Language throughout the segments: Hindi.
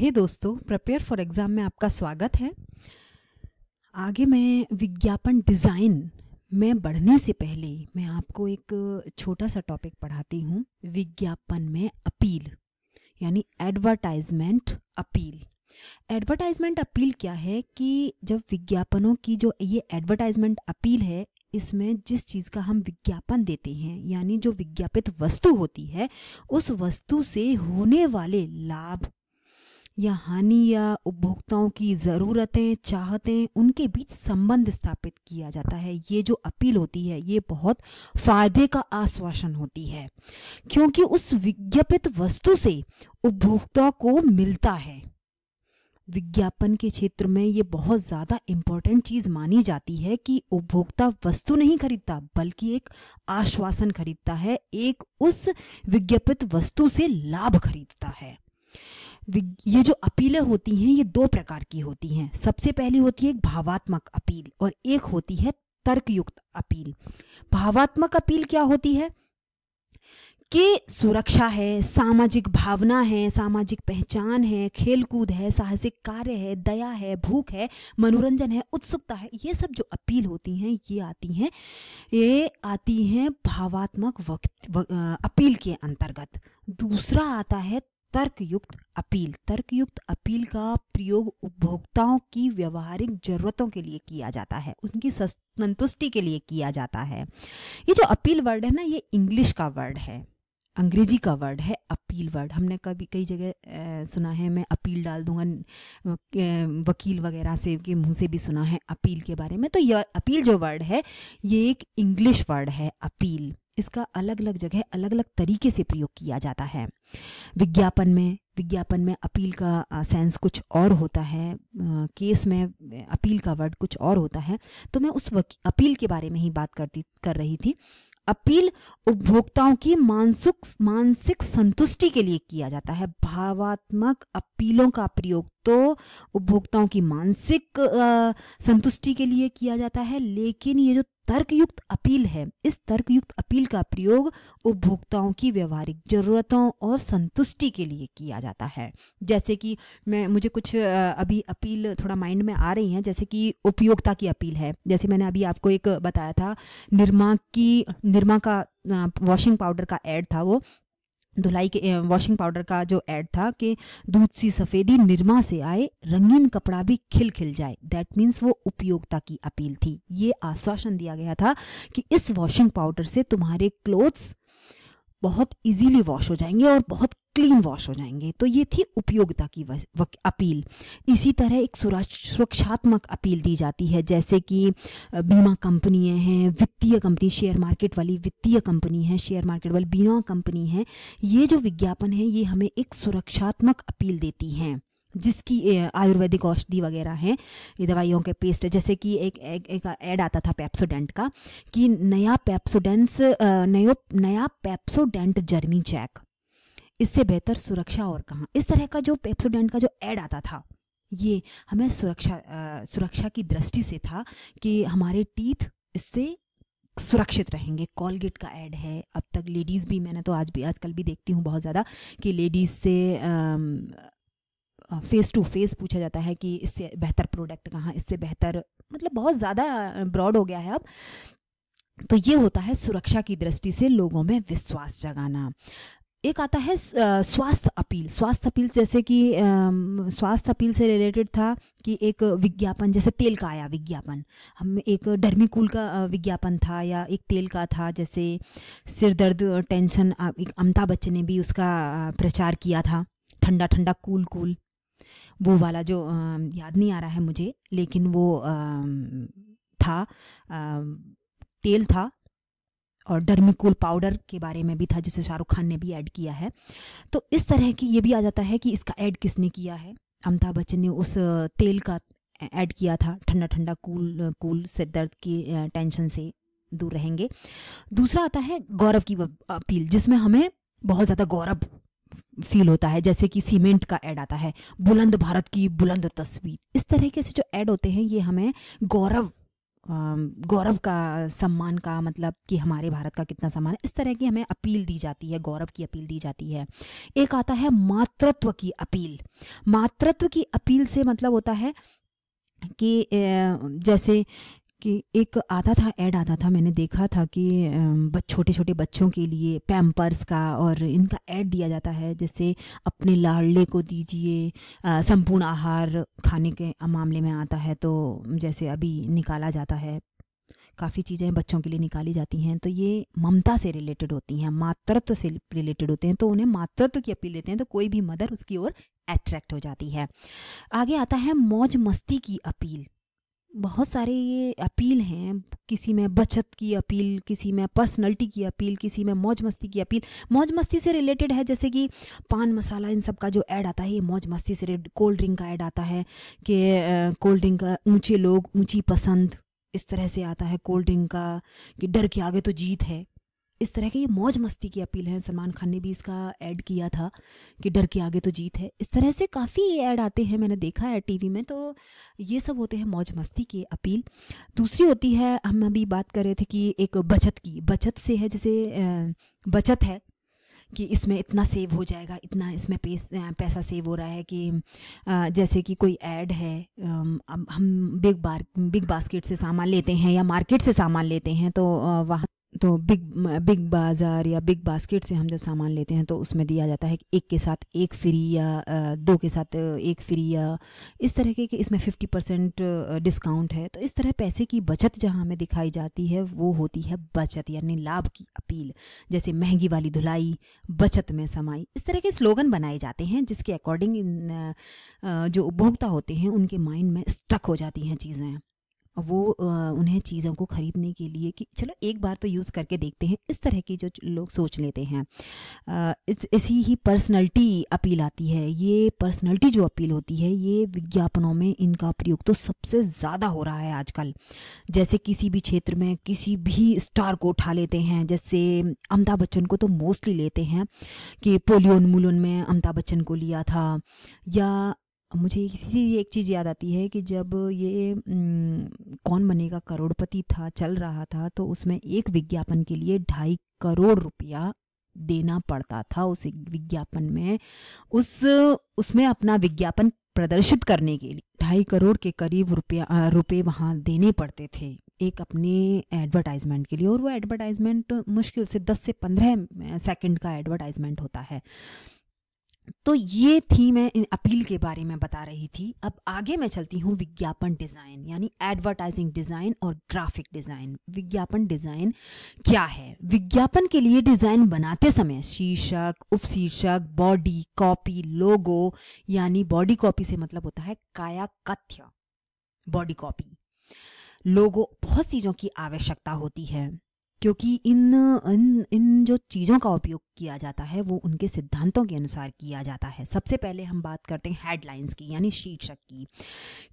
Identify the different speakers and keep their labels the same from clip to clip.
Speaker 1: हे दोस्तों प्रिपेयर फॉर एग्ज़ाम में आपका स्वागत है आगे मैं विज्ञापन डिज़ाइन में बढ़ने से पहले मैं आपको एक छोटा सा टॉपिक पढ़ाती हूँ विज्ञापन में अपील यानी एडवर्टाइजमेंट अपील एडवर्टाइजमेंट अपील क्या है कि जब विज्ञापनों की जो ये एडवर्टाइजमेंट अपील है इसमें जिस चीज़ का हम विज्ञापन देते हैं यानी जो विज्ञापित वस्तु होती है उस वस्तु से होने वाले लाभ या हानि या उपभोक्ताओं की ज़रूरतें चाहतें उनके बीच संबंध स्थापित किया जाता है ये जो अपील होती है ये बहुत फायदे का आश्वासन होती है क्योंकि उस विज्ञापित वस्तु से उपभोक्ता को मिलता है विज्ञापन के क्षेत्र में ये बहुत ज़्यादा इम्पोर्टेंट चीज़ मानी जाती है कि उपभोक्ता वस्तु नहीं खरीदता बल्कि एक आश्वासन खरीदता है एक उस विज्ञापित वस्तु से लाभ खरीदता है ये जो अपीलें होती हैं ये दो प्रकार की होती हैं सबसे पहली होती है एक भावात्मक अपील और एक होती है तर्कयुक्त अपील भावात्मक अपील क्या होती है कि सुरक्षा है सामाजिक भावना है सामाजिक पहचान है खेलकूद है साहसिक कार्य है दया है भूख है मनोरंजन है उत्सुकता है ये सब जो अपील होती हैं ये आती हैं ये आती हैं भावात्मक वक्त अपील के अंतर्गत दूसरा आता है तर्कयुक्त अपील तर्कयुक्त अपील का प्रयोग उपभोक्ताओं की व्यवहारिक जरूरतों के लिए किया जाता है उनकी संतुष्टि के लिए किया जाता है ये जो अपील वर्ड है ना ये इंग्लिश का वर्ड है अंग्रेजी का वर्ड है अपील वर्ड हमने कभी कई जगह सुना है मैं अपील डाल दूंगा वकील वगैरह से के मुंह से भी सुना है अपील के बारे में तो यह अपील जो वर्ड है ये एक इंग्लिश वर्ड है अपील इसका अलग अलग जगह अलग अलग तरीके से प्रयोग किया जाता है विज्ञापन में विज्ञापन में अपील का सेंस कुछ और होता है केस में अपील का वर्ड कुछ और होता है तो मैं उस अपील के बारे में ही बात करती कर रही थी अपील उपभोक्ताओं की मानसिक मानसिक संतुष्टि के लिए किया जाता है भावात्मक अपीलों का प्रयोग तो उपभोक्ताओं की मानसिक संतुष्टि के लिए किया जाता है लेकिन ये जो तर्कयुक्त अपील है इस तर्कयुक्त अपील का प्रयोग उपभोक्ताओं की व्यवहारिक जरूरतों और संतुष्टि के लिए किया जाता है जैसे कि मैं मुझे कुछ अभी अपील थोड़ा माइंड में आ रही हैं जैसे कि उपयोगिता की अपील है जैसे मैंने अभी आपको एक बताया था निर्मा की निर्मा का वॉशिंग पाउडर का एड था वो धुलाई के वॉशिंग पाउडर का जो ऐड था कि दूध सी सफ़ेदी निरमा से आए रंगीन कपड़ा भी खिल खिल जाए दैट मीन्स वो उपयोगिता की अपील थी ये आश्वासन दिया गया था कि इस वॉशिंग पाउडर से तुम्हारे क्लोथ्स बहुत इजीली वॉश हो जाएंगे और बहुत क्लीन वॉश हो जाएंगे तो ये थी उपयोगिता की अपील इसी तरह एक सुरक्षात्मक अपील दी जाती है जैसे कि बीमा कंपनियां हैं वित्तीय कंपनी शेयर मार्केट वाली वित्तीय कंपनी है शेयर मार्केट वाली बीमा कंपनी है ये जो विज्ञापन है ये हमें एक सुरक्षात्मक अपील देती हैं जिसकी आयुर्वेदिक औषधि वगैरह हैं ये दवाइयों के पेस्ट जैसे कि एक एक, एक ऐड आता था पेप्सोडेंट का कि नया पेप्सोडेंट्स नयो नया पेप्सोडेंट जर्मी चैक इससे बेहतर सुरक्षा और कहाँ इस तरह का जो पेप्सोडेंट का जो ऐड आता था ये हमें सुरक्षा आ, सुरक्षा की दृष्टि से था कि हमारे टीथ इससे सुरक्षित रहेंगे कॉलगेट का ऐड है अब तक लेडीज़ भी मैंने तो आज भी आजकल भी देखती हूँ बहुत ज़्यादा कि लेडीज़ से फेस टू फेस पूछा जाता है कि इससे बेहतर प्रोडक्ट कहाँ इससे बेहतर मतलब बहुत ज़्यादा ब्रॉड हो गया है अब तो ये होता है सुरक्षा की दृष्टि से लोगों में विश्वास जगाना एक आता है स्वास्थ्य अपील स्वास्थ्य अपील जैसे कि स्वास्थ्य अपील से रिलेटेड था कि एक विज्ञापन जैसे तेल का आया विज्ञापन हम एक डर्मिकूल का विज्ञापन था या एक तेल का था जैसे सिर दर्द टेंशन एक अमिताभ बच्चन ने भी उसका प्रचार किया था ठंडा ठंडा कूल कूल वो वाला जो याद नहीं आ रहा है मुझे लेकिन वो था तेल था और डर्मिकूल पाउडर के बारे में भी था जिसे शाहरुख खान ने भी ऐड किया है तो इस तरह की ये भी आ जाता है कि इसका ऐड किसने किया है अमिताभ बच्चन ने उस तेल का ऐड किया था ठंडा ठंडा कूल कूल सिर दर्द की टेंशन से दूर रहेंगे दूसरा आता है गौरव की अपील जिसमें हमें बहुत ज़्यादा गौरव फील होता है जैसे कि सीमेंट का ऐड आता है बुलंद भारत की बुलंद तस्वीर इस तरह के से जो ऐड होते हैं ये हमें गौरव गौरव का सम्मान का मतलब कि हमारे भारत का कितना सम्मान है इस तरह की हमें अपील दी जाती है गौरव की अपील दी जाती है एक आता है मातृत्व की अपील मातृत्व की अपील से मतलब होता है कि जैसे कि एक आता था ऐड आता था मैंने देखा था कि छोटे छोटे बच्चों के लिए पैम्पर्स का और इनका ऐड दिया जाता है जैसे अपने लाडले को दीजिए संपूर्ण आहार खाने के मामले में आता है तो जैसे अभी निकाला जाता है काफ़ी चीज़ें बच्चों के लिए निकाली जाती हैं तो ये ममता से रिलेटेड होती हैं मातृत्व से रिलेटेड होते हैं तो उन्हें मातृत्व की अपील देते हैं तो कोई भी मदर उसकी ओर अट्रैक्ट हो जाती है आगे आता है मौज मस्ती की अपील बहुत सारे ये अपील हैं किसी में बचत की अपील किसी में पर्सनलिटी की अपील किसी में मौज मस्ती की अपील मौज मस्ती से रिलेटेड है जैसे कि पान मसाला इन सब का जो ऐड आता है ये मौज मस्ती से कोल्ड ड्रिंक का ऐड आता है कि कोल्ड ड्रिंक का ऊँचे लोग ऊँची पसंद इस तरह से आता है कोल्ड ड्रिंक का कि डर के आगे तो जीत है इस तरह की ये मौज मस्ती की अपील है सलमान खान ने भी इसका ऐड किया था कि डर के आगे तो जीत है इस तरह से काफ़ी ये ऐड आते हैं मैंने देखा है टीवी में तो ये सब होते हैं मौज मस्ती की अपील दूसरी होती है हम अभी बात कर रहे थे कि एक बचत की बचत से है जैसे बचत है कि इसमें इतना सेव हो जाएगा इतना इसमें पेस पैसा सेव हो रहा है कि जैसे कि कोई ऐड है अब हम बिग बार बिग बास्केट से सामान लेते हैं या मार्केट से सामान लेते हैं तो वहाँ तो बिग बिग बाज़ार या बिग बास्केट से हम जब सामान लेते हैं तो उसमें दिया जाता है एक के साथ एक फ्री या दो के साथ एक फ्री या इस तरह के कि इसमें फिफ्टी परसेंट डिस्काउंट है तो इस तरह पैसे की बचत जहाँ हमें दिखाई जाती है वो होती है बचत यानी लाभ की अपील जैसे महंगी वाली धुलाई बचत में समाई इस तरह के स्लोगन बनाए जाते हैं जिसके अकॉर्डिंग जो उपभोक्ता होते हैं उनके माइंड में स्टक हो जाती हैं चीज़ें वो उन्हें चीज़ों को ख़रीदने के लिए कि चलो एक बार तो यूज़ करके देखते हैं इस तरह की जो लोग सोच लेते हैं इस इसी ही पर्सनैलिटी अपील आती है ये पर्सनैलिटी जो अपील होती है ये विज्ञापनों में इनका प्रयोग तो सबसे ज़्यादा हो रहा है आजकल जैसे किसी भी क्षेत्र में किसी भी स्टार को उठा लेते हैं जैसे अमिताभ बच्चन को तो मोस्टली लेते हैं कि पोलियो उन्मूलन में अमिताभ बच्चन को लिया था या मुझे इसी से एक चीज़ याद आती है कि जब ये कौन बनेगा करोड़पति था चल रहा था तो उसमें एक विज्ञापन के लिए ढाई करोड़ रुपया देना पड़ता था उस विज्ञापन में उस उसमें अपना विज्ञापन प्रदर्शित करने के लिए ढाई करोड़ के करीब रुपया रुपये वहाँ देने पड़ते थे एक अपने एडवर्टाइजमेंट के लिए और वो एडवर्टाइजमेंट मुश्किल से 10 से 15 सेकंड का एडवर्टाइजमेंट होता है तो ये थी मैं इन अपील के बारे में बता रही थी अब आगे मैं चलती हूँ विज्ञापन डिज़ाइन यानी एडवर्टाइजिंग डिज़ाइन और ग्राफिक डिज़ाइन विज्ञापन डिज़ाइन क्या है विज्ञापन के लिए डिज़ाइन बनाते समय शीर्षक उपशीर्षक बॉडी कॉपी लोगो यानी बॉडी कॉपी से मतलब होता है काया कथ्य बॉडी कॉपी लोगो बहुत चीज़ों की आवश्यकता होती है क्योंकि इन इन इन जो चीज़ों का उपयोग किया जाता है वो उनके सिद्धांतों के अनुसार किया जाता है सबसे पहले हम बात करते हैं हेडलाइंस की यानी शीर्षक की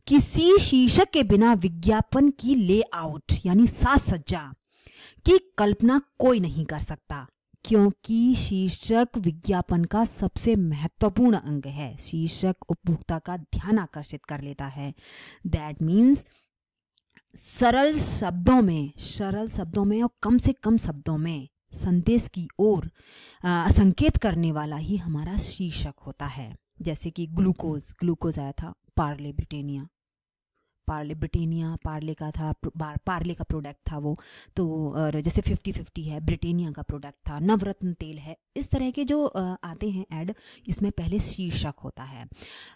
Speaker 1: किसी शीर्षक के बिना विज्ञापन की लेआउट यानी साज सज्जा की कल्पना कोई नहीं कर सकता क्योंकि शीर्षक विज्ञापन का सबसे महत्वपूर्ण अंग है शीर्षक उपभोक्ता का ध्यान आकर्षित कर लेता है दैट मीन्स सरल शब्दों में सरल शब्दों में और कम से कम शब्दों में संदेश की ओर संकेत करने वाला ही हमारा शीर्षक होता है जैसे कि ग्लूकोज ग्लूकोज आया था पार्ले ब्रिटेनिया पार्ले ब्रिटेनिया पार्ले का था पार्ले का प्रोडक्ट था वो तो और जैसे फिफ्टी फिफ्टी है ब्रिटेनिया का प्रोडक्ट था नवरत्न तेल है इस तरह के जो आते हैं ऐड इसमें पहले शीर्षक होता है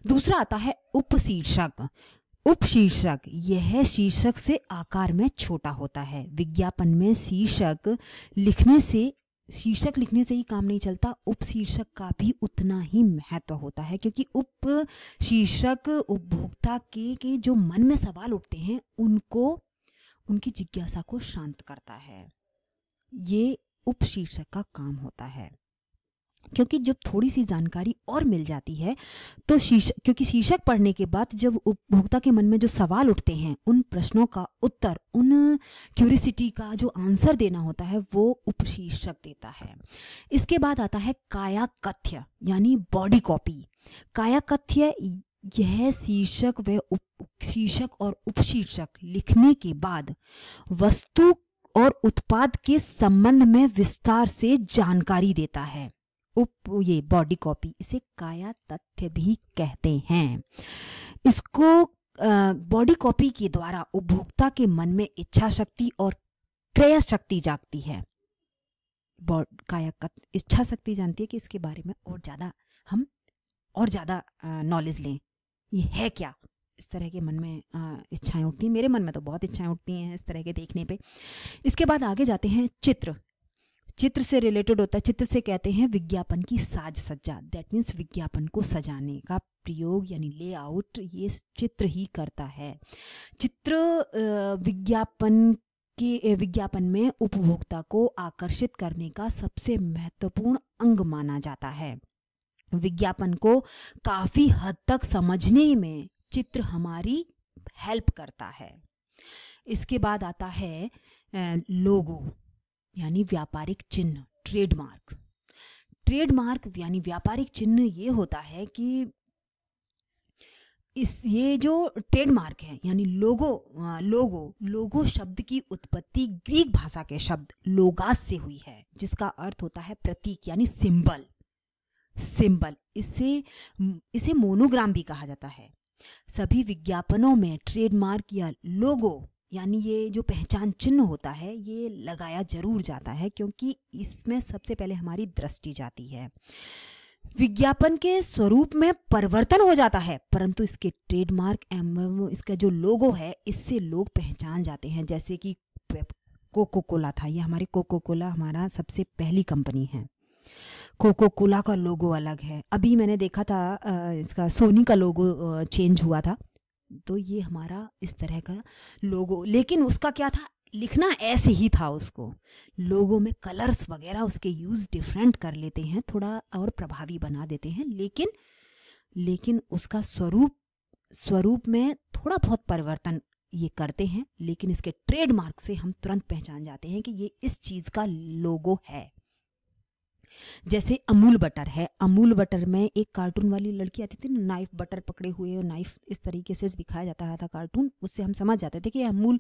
Speaker 1: दूसरा आता है उपशीर्षक उपशीर्षक यह शीर्षक से आकार में छोटा होता है विज्ञापन में शीर्षक लिखने से शीर्षक लिखने से ही काम नहीं चलता उप शीर्षक का भी उतना ही महत्व होता है क्योंकि उप शीर्षक उपभोक्ता के, के जो मन में सवाल उठते हैं उनको उनकी जिज्ञासा को शांत करता है ये उप शीर्षक का काम होता है क्योंकि जब थोड़ी सी जानकारी और मिल जाती है तो शीर्षक क्योंकि शीर्षक पढ़ने के बाद जब उपभोक्ता के मन में जो सवाल उठते हैं उन प्रश्नों का उत्तर उन क्यूरिसिटी का जो आंसर देना होता है वो उपशीर्षक देता है इसके बाद आता है काया कथ्य यानी बॉडी कॉपी काया कथ्य यह शीर्षक व शीर्षक और उपशीर्षक लिखने के बाद वस्तु और उत्पाद के संबंध में विस्तार से जानकारी देता है उप ये बॉडी कॉपी इसे काया तथ्य भी कहते हैं इसको बॉडी कॉपी के द्वारा उपभोक्ता के मन में इच्छा शक्ति और क्रय शक्ति जागती है काया इच्छा शक्ति जानती है कि इसके बारे में और ज़्यादा हम और ज़्यादा नॉलेज लें ये है क्या इस तरह के मन में इच्छाएं उठती हैं मेरे मन में तो बहुत इच्छाएं उठती हैं इस तरह के देखने पे इसके बाद आगे जाते हैं चित्र चित्र से रिलेटेड होता है चित्र से कहते हैं विज्ञापन की साज सज्जा दैट मीन्स विज्ञापन को सजाने का प्रयोग यानी लेआउट ये चित्र ही करता है चित्र विज्ञापन के विज्ञापन में उपभोक्ता को आकर्षित करने का सबसे महत्वपूर्ण अंग माना जाता है विज्ञापन को काफ़ी हद तक समझने में चित्र हमारी हेल्प करता है इसके बाद आता है लोगो यानी व्यापारिक चिन्ह ट्रेडमार्क ट्रेडमार्क यानी व्यापारिक चिन्ह ये होता है कि इस ये जो ट्रेडमार्क है यानी लोगो लोगो लोगो शब्द की उत्पत्ति ग्रीक भाषा के शब्द लोगास से हुई है जिसका अर्थ होता है प्रतीक यानी सिंबल सिंबल इसे इसे मोनोग्राम भी कहा जाता है सभी विज्ञापनों में ट्रेडमार्क या लोगो यानी ये जो पहचान चिन्ह होता है ये लगाया जरूर जाता है क्योंकि इसमें सबसे पहले हमारी दृष्टि जाती है विज्ञापन के स्वरूप में परिवर्तन हो जाता है परंतु इसके ट्रेडमार्क एवं इसका जो लोगो है इससे लोग पहचान जाते हैं जैसे कि कोको कोला था ये हमारे कोको कोला हमारा सबसे पहली कंपनी है कोको कोला का लोगो अलग है अभी मैंने देखा था इसका सोनी का लोगो चेंज हुआ था तो ये हमारा इस तरह का लोगो लेकिन उसका क्या था लिखना ऐसे ही था उसको लोगों में कलर्स वगैरह उसके यूज़ डिफरेंट कर लेते हैं थोड़ा और प्रभावी बना देते हैं लेकिन लेकिन उसका स्वरूप स्वरूप में थोड़ा बहुत परिवर्तन ये करते हैं लेकिन इसके ट्रेडमार्क से हम तुरंत पहचान जाते हैं कि ये इस चीज़ का लोगो है जैसे अमूल बटर है अमूल बटर में एक कार्टून वाली लड़की आती थी ना नाइफ बटर पकड़े हुए और नाइफ इस तरीके से दिखाया जाता था कार्टून उससे हम समझ जाते थे कि अमूल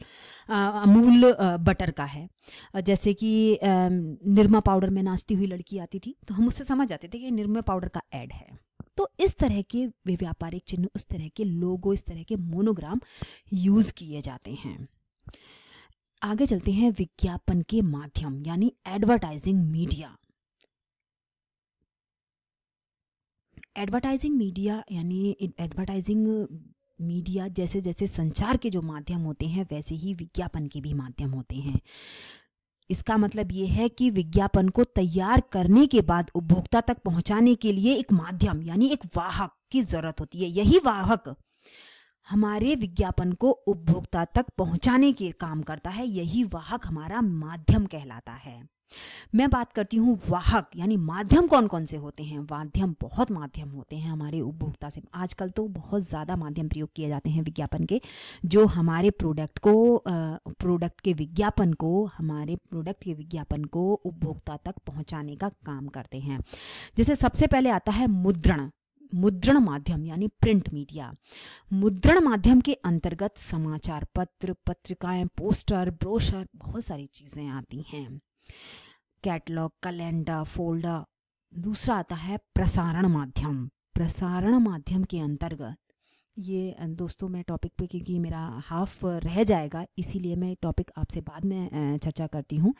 Speaker 1: आ, अमूल आ, बटर का है जैसे कि निरमा पाउडर में नाचती हुई लड़की आती थी तो हम उससे समझ जाते थे कि निरमा पाउडर का एड है तो इस तरह के व्यापारिक चिन्ह उस तरह के लोगो इस तरह के मोनोग्राम यूज किए जाते हैं आगे चलते हैं विज्ञापन के माध्यम यानी एडवर्टाइजिंग मीडिया एडवर्टाइजिंग मीडिया यानी एडवर्टाइजिंग मीडिया uh, जैसे जैसे संचार के जो माध्यम होते हैं वैसे ही विज्ञापन के भी माध्यम होते हैं इसका मतलब ये है कि विज्ञापन को तैयार करने के बाद उपभोक्ता तक पहुंचाने के लिए एक माध्यम यानी एक वाहक की जरूरत होती है यही वाहक हमारे विज्ञापन को उपभोक्ता तक पहुंचाने के काम करता है यही वाहक हमारा माध्यम कहलाता है मैं बात करती हूँ वाहक यानी माध्यम कौन कौन से होते हैं माध्यम बहुत माध्यम होते हैं हमारे उपभोक्ता से आजकल तो बहुत ज़्यादा माध्यम प्रयोग किए जाते हैं विज्ञापन के जो हमारे प्रोडक्ट को प्रोडक्ट के विज्ञापन को हमारे प्रोडक्ट के विज्ञापन को उपभोक्ता तक पहुँचाने का काम करते हैं जैसे सबसे पहले आता है मुद्रण मुद्रण माध्यम यानी प्रिंट मीडिया मुद्रण माध्यम के अंतर्गत समाचार पत्र पत्रिकाएं पोस्टर ब्रोशर बहुत सारी चीज़ें आती हैं कैटलॉग कैलेंडर फोल्डर दूसरा आता है प्रसारण माध्यम प्रसारण माध्यम के अंतर्गत ये दोस्तों मैं टॉपिक पे क्योंकि मेरा हाफ रह जाएगा इसीलिए मैं टॉपिक आपसे बाद में चर्चा करती हूँ